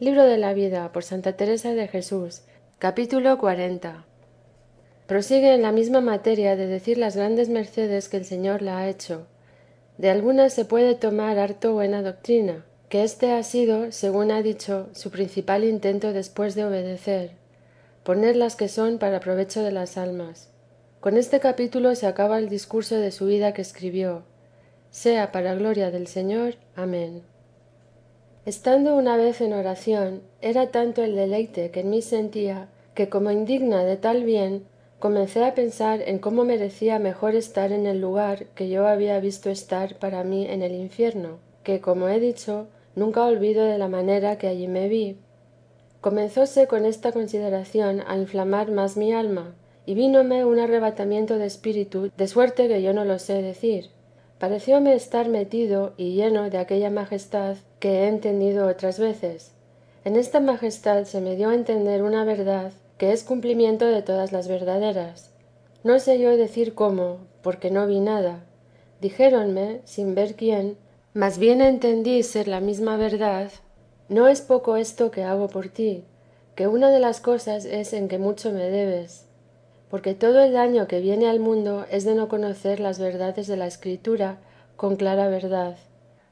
libro de la vida por santa teresa de jesús capítulo 40. prosigue en la misma materia de decir las grandes mercedes que el señor la ha hecho de algunas se puede tomar harto buena doctrina que éste ha sido según ha dicho su principal intento después de obedecer poner las que son para provecho de las almas con este capítulo se acaba el discurso de su vida que escribió sea para gloria del señor amén estando una vez en oración era tanto el deleite que en mí sentía que como indigna de tal bien comencé a pensar en cómo merecía mejor estar en el lugar que yo había visto estar para mí en el infierno que como he dicho nunca olvido de la manera que allí me vi comenzóse con esta consideración a inflamar más mi alma y vínome un arrebatamiento de espíritu de suerte que yo no lo sé decir parecióme estar metido y lleno de aquella majestad que he entendido otras veces en esta majestad se me dio a entender una verdad que es cumplimiento de todas las verdaderas no sé yo decir cómo porque no vi nada dijéronme sin ver quién mas bien entendí ser la misma verdad no es poco esto que hago por ti que una de las cosas es en que mucho me debes porque todo el daño que viene al mundo es de no conocer las verdades de la escritura con clara verdad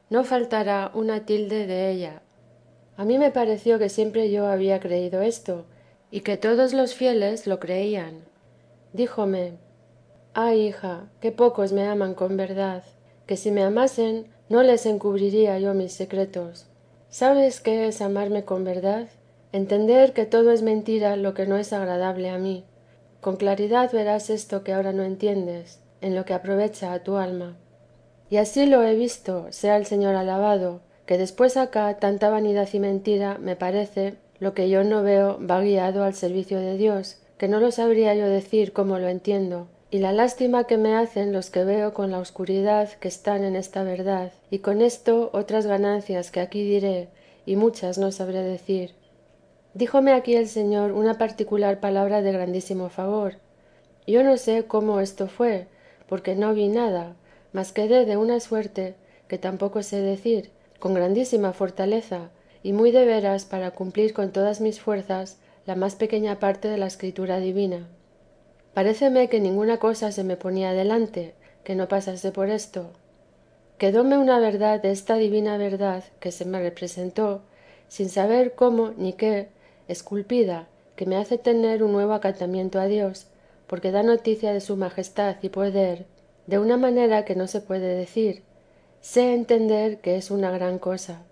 no faltará una tilde de ella a mí me pareció que siempre yo había creído esto y que todos los fieles lo creían díjome ay hija qué pocos me aman con verdad que si me amasen no les encubriría yo mis secretos sabes qué es amarme con verdad entender que todo es mentira lo que no es agradable a mí con claridad verás esto que ahora no entiendes en lo que aprovecha a tu alma y ansí lo he visto sea el señor alabado que después acá tanta vanidad y mentira me parece lo que yo no veo va guiado al servicio de dios que no lo sabría yo decir cómo lo entiendo y la lástima que me hacen los que veo con la oscuridad que están en esta verdad y con esto otras ganancias que aquí diré y muchas no sabré decir díjome aquí el señor una particular palabra de grandísimo favor yo no sé cómo esto fué porque no vi nada mas quedé de una suerte que tampoco sé decir con grandísima fortaleza y muy de veras para cumplir con todas mis fuerzas la más pequeña parte de la escritura divina paréceme que ninguna cosa se me ponía delante que no pasase por esto quedóme una verdad esta divina verdad que se me representó sin saber cómo ni qué esculpida que me hace tener un nuevo acatamiento a dios porque da noticia de su majestad y poder de una manera que no se puede decir sé entender que es una gran cosa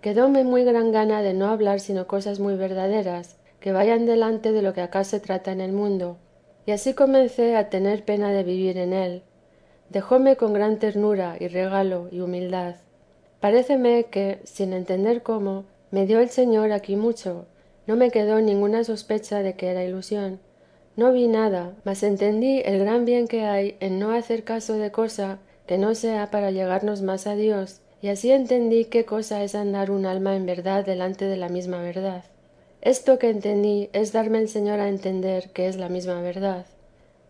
quedóme muy gran gana de no hablar sino cosas muy verdaderas que vayan delante de lo que acá se trata en el mundo y ansí comencé a tener pena de vivir en él dejóme con gran ternura y regalo y humildad paréceme que sin entender cómo me dio el señor aquí mucho no me quedó ninguna sospecha de que era ilusión no vi nada mas entendí el gran bien que hay en no hacer caso de cosa que no sea para llegarnos más a dios y ansí entendí qué cosa es andar un alma en verdad delante de la misma verdad esto que entendí es darme el señor a entender que es la misma verdad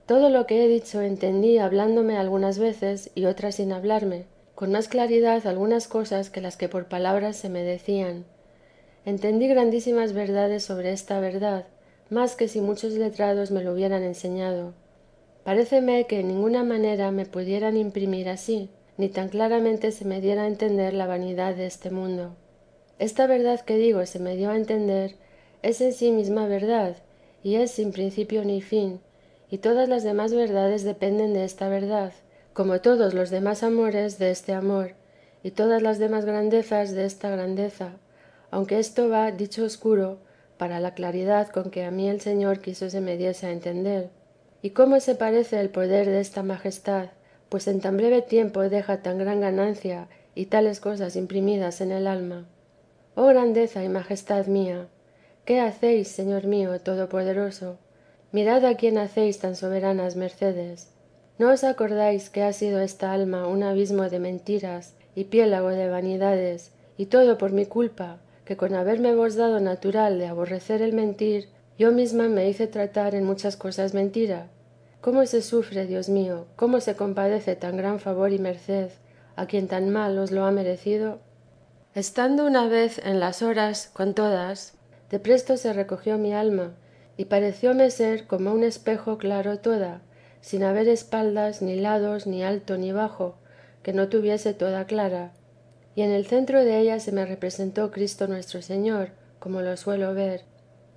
todo lo que he dicho entendí hablándome algunas veces y otras sin hablarme con más claridad algunas cosas que las que por palabras se me decían entendí grandísimas verdades sobre esta verdad más que si muchos letrados me lo hubieran enseñado paréceme que en ninguna manera me pudieran imprimir así, ni tan claramente se me diera a entender la vanidad deste mundo esta verdad que digo se me dio a entender es en sí misma verdad y es sin principio ni fin y todas las demás verdades dependen desta verdad como todos los demás amores deste amor y todas las demás grandezas desta grandeza aunque esto va dicho oscuro, para la claridad con que a mí el señor quiso se me diese a entender y cómo se parece el poder desta majestad pues en tan breve tiempo deja tan gran ganancia y tales cosas imprimidas en el alma oh grandeza y majestad mía qué hacéis señor mío todopoderoso mirad a quién hacéis tan soberanas mercedes no os acordáis que ha sido esta alma un abismo de mentiras y piélago de vanidades y todo por mi culpa que con haberme vos dado natural de aborrecer el mentir yo misma me hice tratar en muchas cosas mentira cómo se sufre dios mío cómo se compadece tan gran favor y merced a quien tan mal os lo ha merecido estando una vez en las horas con todas de presto se recogió mi alma y parecióme ser como un espejo claro toda sin haber espaldas ni lados ni alto ni bajo que no tuviese toda clara y en el centro de ella se me representó cristo nuestro señor como lo suelo ver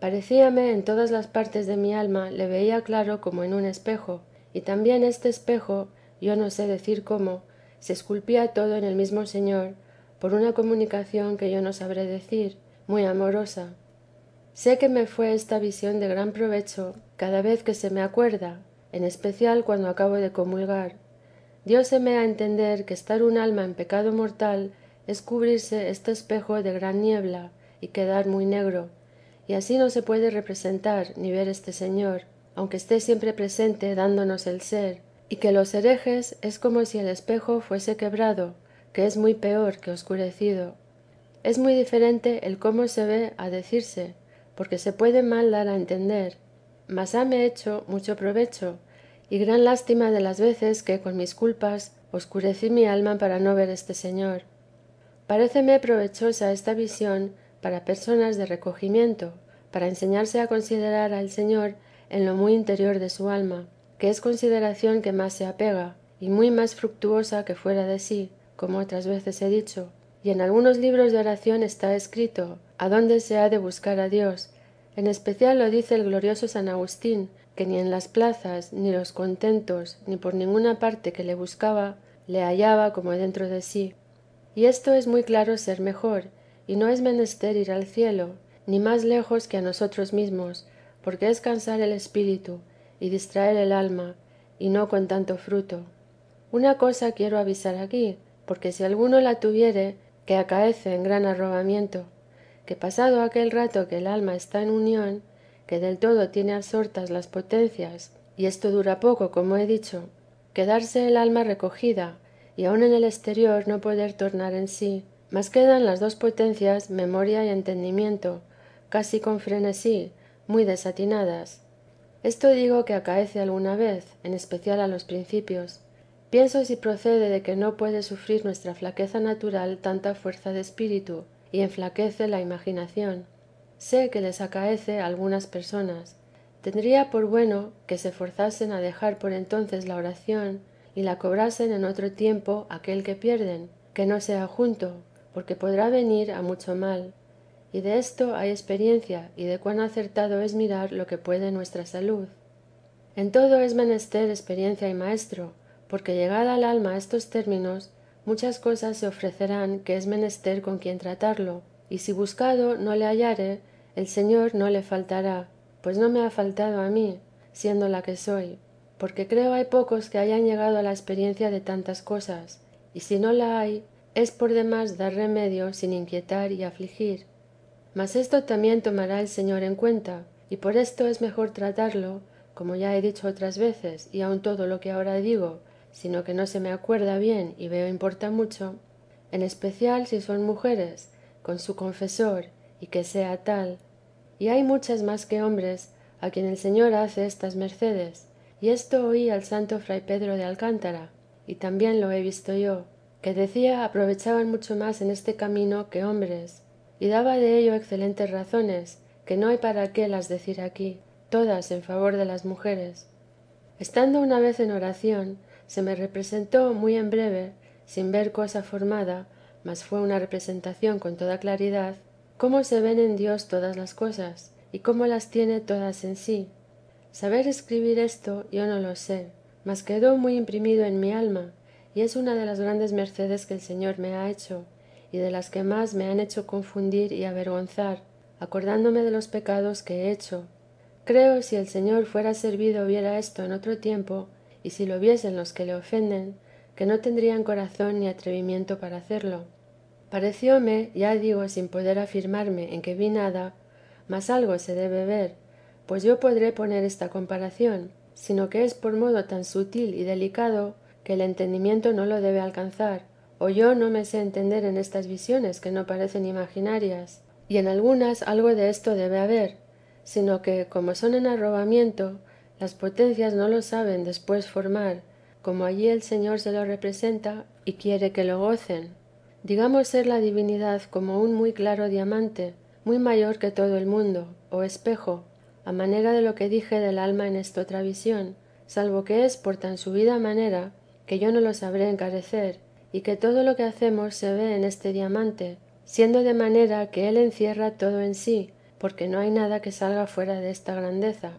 parecíame en todas las partes de mi alma le veía claro como en un espejo y también este espejo yo no sé decir cómo se esculpía todo en el mismo señor por una comunicación que yo no sabré decir muy amorosa sé que me fue esta visión de gran provecho cada vez que se me acuerda en especial cuando acabo de comulgar dióseme a entender que estar un alma en pecado mortal es cubrirse este espejo de gran niebla y quedar muy negro y ansí no se puede representar ni ver este señor aunque esté siempre presente dándonos el ser y que los herejes es como si el espejo fuese quebrado que es muy peor que oscurecido es muy diferente el cómo se ve a decirse porque se puede mal dar a entender mas hame hecho mucho provecho y gran lástima de las veces que con mis culpas oscurecí mi alma para no ver este señor paréceme provechosa esta visión para personas de recogimiento para enseñarse a considerar al señor en lo muy interior de su alma que es consideración que más se apega y muy más fructuosa que fuera de sí como otras veces he dicho y en algunos libros de oración está escrito adonde se ha de buscar a dios en especial lo dice el glorioso san agustín que ni en las plazas ni los contentos ni por ninguna parte que le buscaba le hallaba como dentro de sí y esto es muy claro ser mejor y no es menester ir al cielo ni más lejos que a nosotros mismos, porque es cansar el espíritu y distraer el alma y no con tanto fruto una cosa quiero avisar aquí porque si alguno la tuviere que acaece en gran arrobamiento que pasado aquel rato que el alma está en unión que del todo tiene absortas las potencias y esto dura poco como he dicho quedarse el alma recogida y aun en el exterior no poder tornar en sí mas quedan las dos potencias memoria y entendimiento casi con frenesí muy desatinadas esto digo que acaece alguna vez en especial a los principios pienso si procede de que no puede sufrir nuestra flaqueza natural tanta fuerza de espíritu y enflaquece la imaginación sé que les acaece a algunas personas tendría por bueno que se forzasen a dejar por entonces la oración y la cobrasen en otro tiempo aquel que pierden que no sea junto porque podrá venir a mucho mal y desto hay experiencia y de cuán acertado es mirar lo que puede nuestra salud en todo es menester experiencia y maestro porque llegada al alma a estos términos muchas cosas se ofrecerán que es menester con quien tratarlo y si buscado no le hallare el señor no le faltará pues no me ha faltado a mí siendo la que soy porque creo hay pocos que hayan llegado a la experiencia de tantas cosas y si no la hay es por demás dar remedio sin inquietar y afligir mas esto también tomará el señor en cuenta y por esto es mejor tratarlo como ya he dicho otras veces y aun todo lo que ahora digo sino que no se me acuerda bien y veo importa mucho en especial si son mujeres con su confesor y que sea tal y hay muchas más que hombres a quien el señor hace estas mercedes y esto oí al santo fray pedro de alcántara y también lo he visto yo que decía aprovechaban mucho más en este camino que hombres y daba dello excelentes razones que no hay para qué las decir aquí todas en favor de las mujeres estando una vez en oración se me representó muy en breve sin ver cosa formada mas fue una representación con toda claridad cómo se ven en dios todas las cosas y cómo las tiene todas en sí saber escribir esto yo no lo sé mas quedó muy imprimido en mi alma y es una de las grandes mercedes que el señor me ha hecho y de las que más me han hecho confundir y avergonzar acordándome de los pecados que he hecho creo si el señor fuera servido viera esto en otro tiempo y si lo viesen los que le ofenden que no tendrían corazón ni atrevimiento para hacerlo parecióme ya digo sin poder afirmarme en que vi nada mas algo se debe ver pues yo podré poner esta comparación sino que es por modo tan sutil y delicado que el entendimiento no lo debe alcanzar o yo no me sé entender en estas visiones que no parecen imaginarias y en algunas algo de esto debe haber sino que como son en arrobamiento las potencias no lo saben después formar como allí el señor se lo representa y quiere que lo gocen digamos ser la divinidad como un muy claro diamante muy mayor que todo el mundo o espejo a manera de lo que dije del alma en esta otra visión salvo que es por tan subida manera que yo no lo sabré encarecer y que todo lo que hacemos se ve en este diamante siendo de manera que él encierra todo en sí porque no hay nada que salga fuera de desta grandeza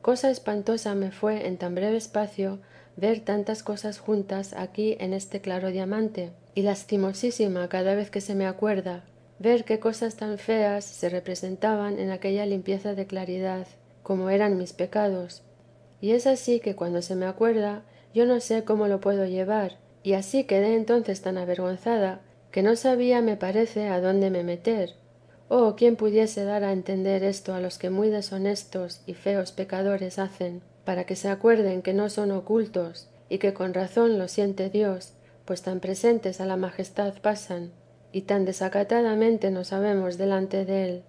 cosa espantosa me fue en tan breve espacio ver tantas cosas juntas aquí en este claro diamante y lastimosísima cada vez que se me acuerda ver qué cosas tan feas se representaban en aquella limpieza de claridad como eran mis pecados y es ansí que cuando se me acuerda yo no sé cómo lo puedo llevar y ansí quedé entonces tan avergonzada que no sabía me parece dónde me meter oh quién pudiese dar a entender esto a los que muy deshonestos y feos pecadores hacen para que se acuerden que no son ocultos y que con razón lo siente dios pues tan presentes a la majestad pasan y tan desacatadamente nos habemos delante del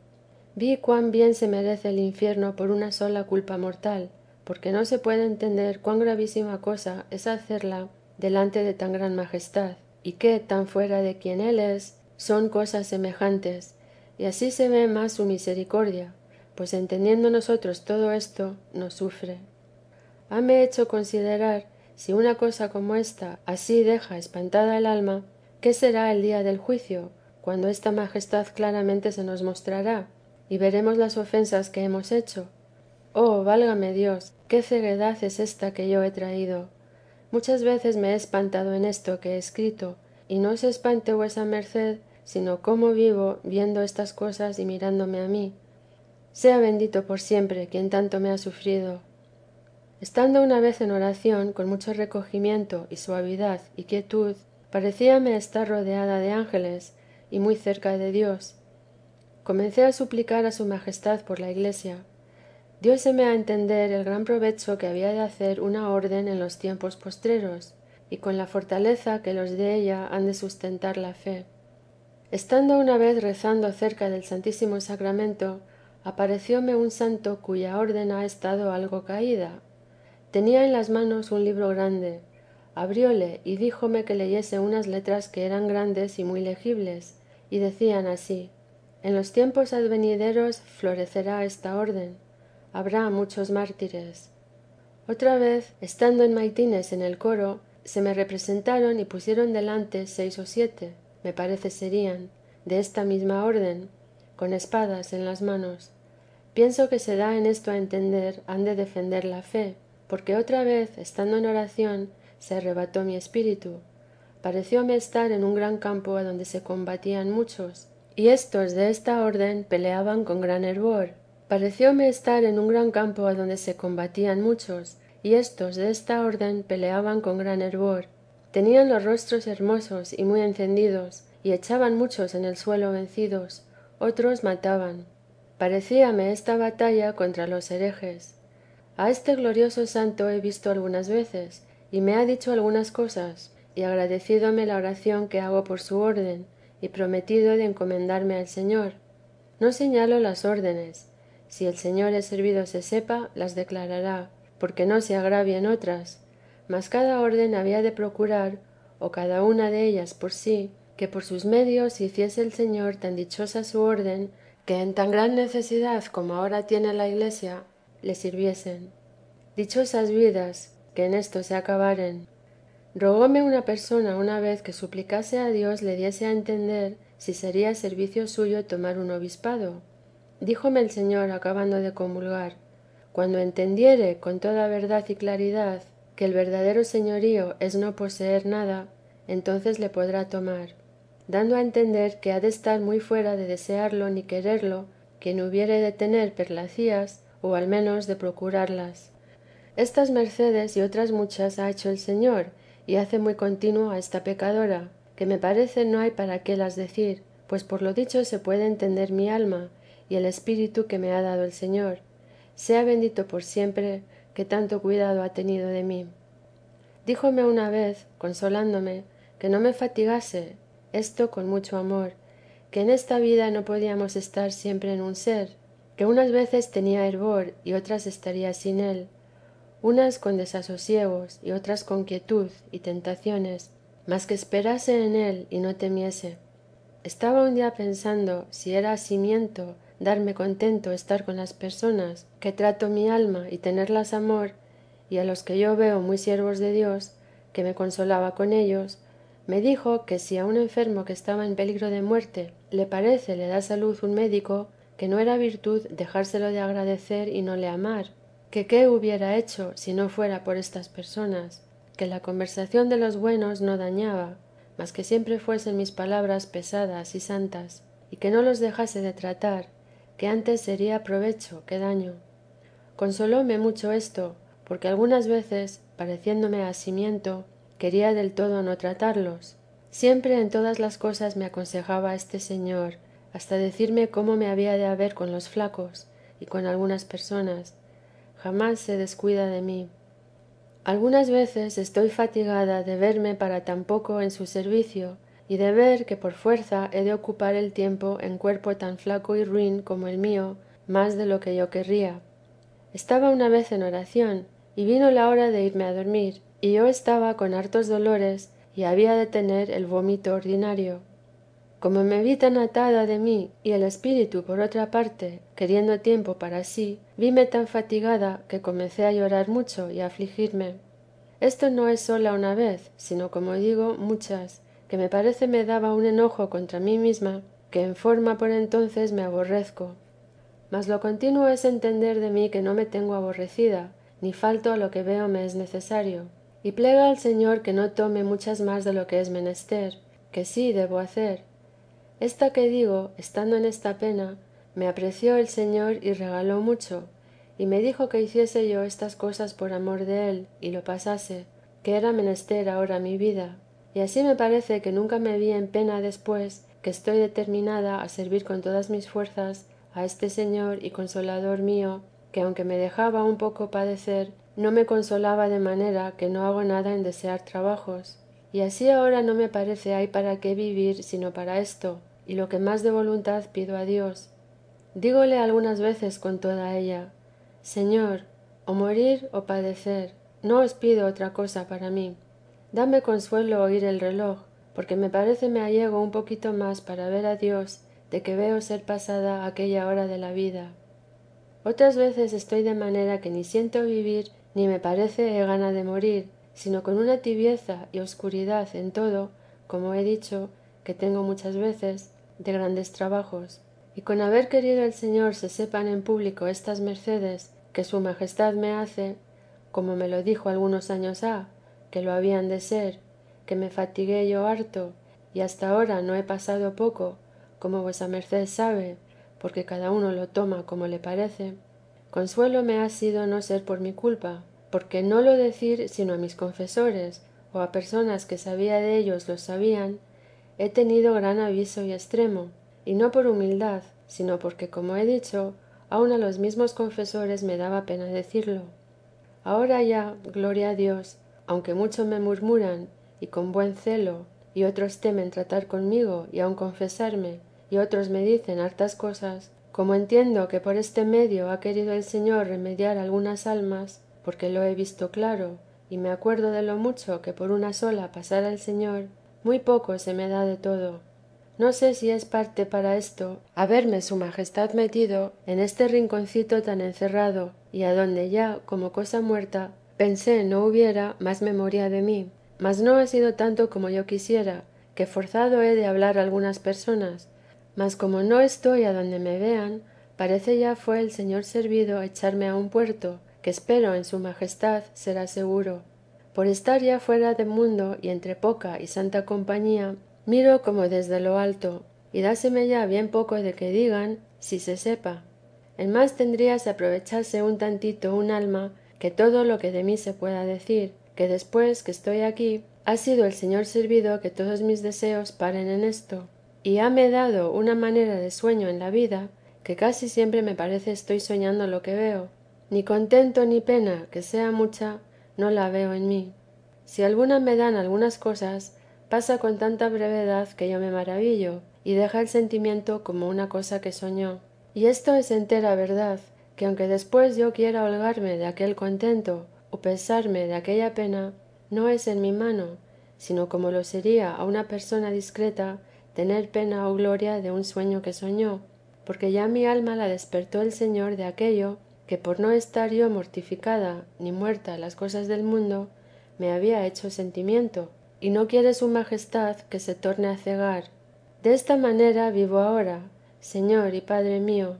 vi cuan bien se merece el infierno por una sola culpa mortal porque no se puede entender cuan gravísima cosa es hacerla delante de tan gran majestad y que tan fuera de quien él es son cosas semejantes y así se ve más su misericordia pues entendiendo nosotros todo esto nos sufre hame hecho considerar si una cosa como ésta así deja espantada el alma qué será el día del juicio cuando esta majestad claramente se nos mostrará y veremos las ofensas que hemos hecho oh válgame dios qué ceguedad es esta que yo he traído muchas veces me he espantado en esto que he escrito y no se espante vuesa merced sino cómo vivo viendo estas cosas y mirándome a mí sea bendito por siempre quien tanto me ha sufrido estando una vez en oración con mucho recogimiento y suavidad y quietud parecíame estar rodeada de ángeles y muy cerca de dios comencé a suplicar a su majestad por la iglesia dióseme a entender el gran provecho que había de hacer una orden en los tiempos postreros y con la fortaleza que los de ella han de sustentar la fe estando una vez rezando cerca del santísimo sacramento aparecióme un santo cuya orden ha estado algo caída tenía en las manos un libro grande abrióle y díjome que leyese unas letras que eran grandes y muy legibles y decían ansí en los tiempos advenideros florecerá esta orden habrá muchos mártires otra vez estando en maitines en el coro se me representaron y pusieron delante seis o siete me parece serían de esta misma orden con espadas en las manos pienso que se da en esto a entender han de defender la fe porque otra vez estando en oración se arrebató mi espíritu parecióme estar en un gran campo adonde se combatían muchos y éstos desta orden peleaban con gran hervor parecióme estar en un gran campo adonde se combatían muchos y éstos desta orden peleaban con gran hervor tenían los rostros hermosos y muy encendidos y echaban muchos en el suelo vencidos otros mataban parecíame esta batalla contra los herejes a este glorioso santo he visto algunas veces y me ha dicho algunas cosas y agradecídome la oración que hago por su orden y prometido de encomendarme al señor no señalo las órdenes si el señor es servido se sepa las declarará porque no se agravien otras mas cada orden había de procurar o cada una de ellas por sí que por sus medios hiciese el señor tan dichosa su orden que en tan gran necesidad como ahora tiene la iglesia le sirviesen dichosas vidas que en esto se acabaren rogóme una persona una vez que suplicase a dios le diese a entender si sería servicio suyo tomar un obispado díjome el señor acabando de comulgar cuando entendiere con toda verdad y claridad que el verdadero señorío es no poseer nada entonces le podrá tomar dando a entender que ha de estar muy fuera de desearlo ni quererlo quien hubiere de tener perlacías o al menos de procurarlas estas mercedes y otras muchas ha hecho el señor y hace muy continuo a esta pecadora que me parece no hay para qué las decir pues por lo dicho se puede entender mi alma y el espíritu que me ha dado el señor sea bendito por siempre que tanto cuidado ha tenido de mí díjome una vez consolándome que no me fatigase esto con mucho amor que en esta vida no podíamos estar siempre en un ser que unas veces tenía hervor y otras estaría sin él unas con desasosiegos y otras con quietud y tentaciones mas que esperase en él y no temiese estaba un día pensando si era asimiento darme contento estar con las personas que trato mi alma y tenerlas amor y a los que yo veo muy siervos de dios que me consolaba con ellos me dijo que si a un enfermo que estaba en peligro de muerte le parece le da salud un médico que no era virtud dejárselo de agradecer y no le amar que qué hubiera hecho si no fuera por estas personas que la conversación de los buenos no dañaba mas que siempre fuesen mis palabras pesadas y santas y que no los dejase de tratar que antes sería provecho que daño consolóme mucho esto porque algunas veces pareciéndome asimiento quería del todo no tratarlos siempre en todas las cosas me aconsejaba este señor hasta decirme cómo me había de haber con los flacos y con algunas personas jamás se descuida de mí algunas veces estoy fatigada de verme para tan poco en su servicio y de ver que por fuerza he de ocupar el tiempo en cuerpo tan flaco y ruin como el mío más de lo que yo querría estaba una vez en oración y vino la hora de irme a dormir y yo estaba con hartos dolores y había de tener el vómito ordinario como me vi tan atada de mí y el espíritu por otra parte queriendo tiempo para sí vime tan fatigada que comencé a llorar mucho y a afligirme esto no es sola una vez sino como digo muchas que me parece me daba un enojo contra mí misma que en forma por entonces me aborrezco mas lo continuo es entender de mí que no me tengo aborrecida ni falto a lo que veo me es necesario y plega al señor que no tome muchas más de lo que es menester que sí debo hacer esta que digo estando en esta pena me apreció el señor y regaló mucho y me dijo que hiciese yo estas cosas por amor de Él y lo pasase que era menester ahora mi vida y así me parece que nunca me vi en pena después que estoy determinada a servir con todas mis fuerzas a este señor y consolador mío que aunque me dejaba un poco padecer no me consolaba de manera que no hago nada en desear trabajos y así ahora no me parece hay para qué vivir sino para esto y lo que más de voluntad pido a dios dígole algunas veces con toda ella señor o morir o padecer no os pido otra cosa para mí dame consuelo oír el reloj porque me parece me allego un poquito más para ver a dios de que veo ser pasada aquella hora de la vida otras veces estoy de manera que ni siento vivir ni me parece he gana de morir sino con una tibieza y oscuridad en todo como he dicho que tengo muchas veces de grandes trabajos y con haber querido el señor se sepan en público estas mercedes que su majestad me hace como me lo dijo algunos años ha que lo habían de ser que me fatigué yo harto y hasta ahora no he pasado poco como vuesa merced sabe porque cada uno lo toma como le parece consuelo me ha sido no ser por mi culpa porque no lo decir sino a mis confesores o a personas que sabía de ellos lo sabían he tenido gran aviso y extremo y no por humildad sino porque como he dicho aun a los mismos confesores me daba pena decirlo ahora ya gloria a dios aunque mucho me murmuran y con buen celo y otros temen tratar conmigo y aun confesarme y otros me dicen hartas cosas como entiendo que por este medio ha querido el señor remediar algunas almas porque lo he visto claro y me acuerdo de lo mucho que por una sola pasara el señor muy poco se me da de todo no sé si es parte para esto haberme su majestad metido en este rinconcito tan encerrado y adonde ya como cosa muerta pensé no hubiera más memoria de mí mas no ha sido tanto como yo quisiera que forzado he de hablar algunas personas mas como no estoy adonde me vean parece ya fué el señor servido echarme a un puerto que espero en su majestad será seguro por estar ya fuera de mundo y entre poca y santa compañía miro como desde lo alto y dáseme ya bien poco de que digan si se sepa en más tendría se aprovechase un tantito un alma que todo lo que de mí se pueda decir que después que estoy aquí ha sido el señor servido que todos mis deseos paren en esto y hame dado una manera de sueño en la vida que casi siempre me parece estoy soñando lo que veo ni contento ni pena que sea mucha no la veo en mí si alguna me dan algunas cosas pasa con tanta brevedad que yo me maravillo y deja el sentimiento como una cosa que soñó y esto es entera verdad que aunque después yo quiera holgarme de aquel contento o pesarme de aquella pena no es en mi mano sino como lo sería a una persona discreta tener pena o gloria de un sueño que soñó porque ya mi alma la despertó el señor de aquello que por no estar yo mortificada ni muerta a las cosas del mundo me había hecho sentimiento y no quiere su majestad que se torne a cegar desta manera vivo ahora señor y padre mío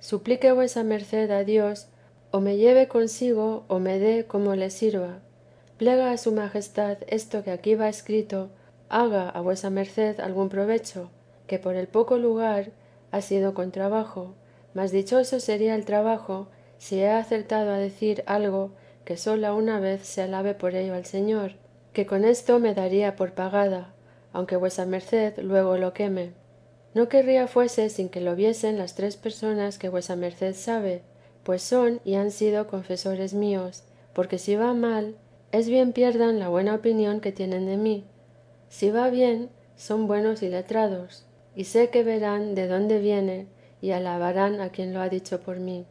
suplique vuesa merced a dios o me lleve consigo o me dé como le sirva plega a su majestad esto que aquí va escrito haga a vuesa merced algún provecho que por el poco lugar ha sido con trabajo mas dichoso sería el trabajo si he acertado a decir algo que sola una vez se alabe por ello al señor que con esto me daría por pagada aunque vuesa merced luego lo queme no querría fuese sin que lo viesen las tres personas que vuesa merced sabe pues son y han sido confesores míos porque si va mal es bien pierdan la buena opinión que tienen de mí si va bien son buenos y letrados y sé que verán de dónde viene y alabarán a quien lo ha dicho por mí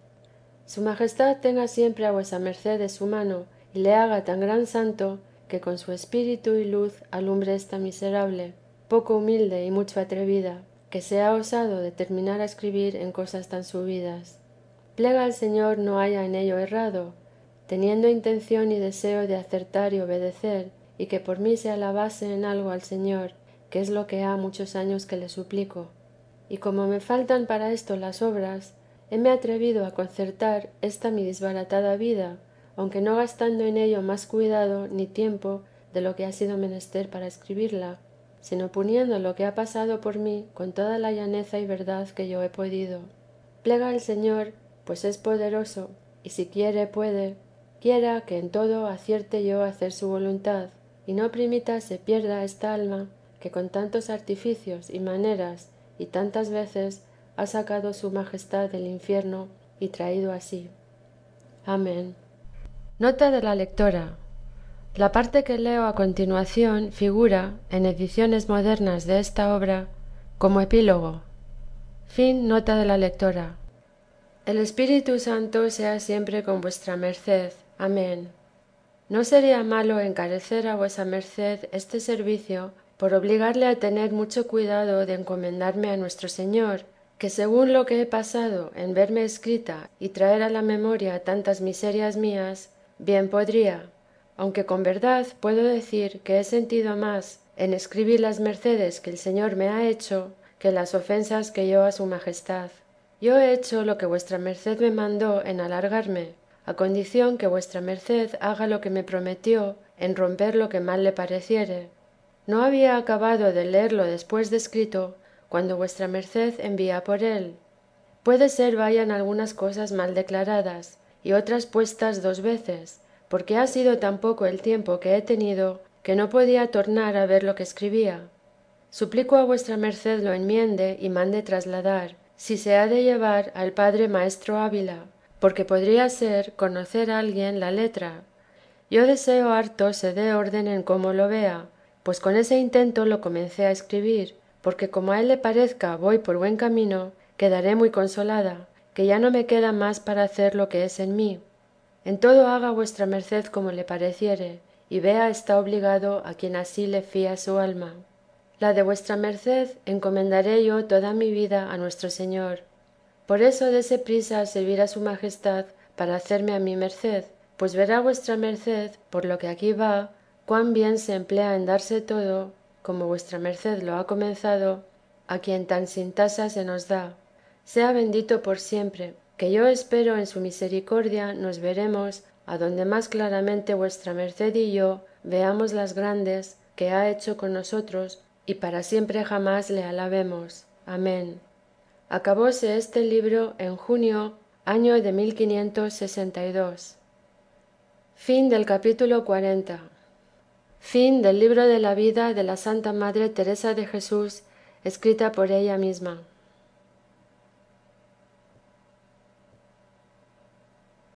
su majestad tenga siempre a vuesa merced de su mano y le haga tan gran santo que con su espíritu y luz alumbre esta miserable poco humilde y mucho atrevida que se ha osado determinar a escribir en cosas tan subidas plega al señor no haya en ello errado teniendo intención y deseo de acertar y obedecer y que por mí se alabase en algo al señor que es lo que ha muchos años que le suplico y como me faltan para esto las obras heme atrevido a concertar esta mi disbaratada vida aunque no gastando en ello más cuidado ni tiempo de lo que ha sido menester para escribirla sino poniendo lo que ha pasado por mí con toda la llaneza y verdad que yo he podido plega al señor pues es poderoso y si quiere puede quiera que en todo acierte yo a hacer su voluntad y no primita se pierda esta alma que con tantos artificios y maneras y tantas veces ha sacado su majestad del infierno y traído a sí amén nota de la lectora la parte que leo a continuación figura en ediciones modernas de esta obra como epílogo fin nota de la lectora el espíritu santo sea siempre con vuestra merced amén no sería malo encarecer a vuesa merced este servicio por obligarle a tener mucho cuidado de encomendarme a nuestro señor que según lo que he pasado en verme escrita y traer a la memoria tantas miserias mías bien podría aunque con verdad puedo decir que he sentido más en escribir las mercedes que el señor me ha hecho que las ofensas que yo a su majestad yo he hecho lo que vuestra merced me mandó en alargarme a condición que vuestra merced haga lo que me prometió en romper lo que mal le pareciere no había acabado de leerlo después de escrito cuando vuestra merced envía por él puede ser vayan algunas cosas mal declaradas y otras puestas dos veces porque ha sido tan poco el tiempo que he tenido que no podía tornar a ver lo que escribía suplico a vuestra merced lo enmiende y mande trasladar si se ha de llevar al padre maestro ávila porque podría ser conocer a alguien la letra yo deseo harto se dé orden en cómo lo vea pues con ese intento lo comencé a escribir porque como a él le parezca voy por buen camino quedaré muy consolada que ya no me queda más para hacer lo que es en mí en todo haga vuestra merced como le pareciere y vea está obligado a quien así le fía su alma la de vuestra merced encomendaré yo toda mi vida a nuestro señor por eso dése prisa a servir a su majestad para hacerme a mi merced pues verá vuestra merced por lo que aquí va cuan bien se emplea en darse todo como vuestra merced lo ha comenzado a quien tan sin tasa se nos da sea bendito por siempre que yo espero en su misericordia nos veremos adonde más claramente vuestra merced y yo veamos las grandes que ha hecho con nosotros y para siempre jamás le alabemos amén acabóse este libro en junio año de capítulo del libro de la vida de la santa madre teresa de jesús escrita por ella misma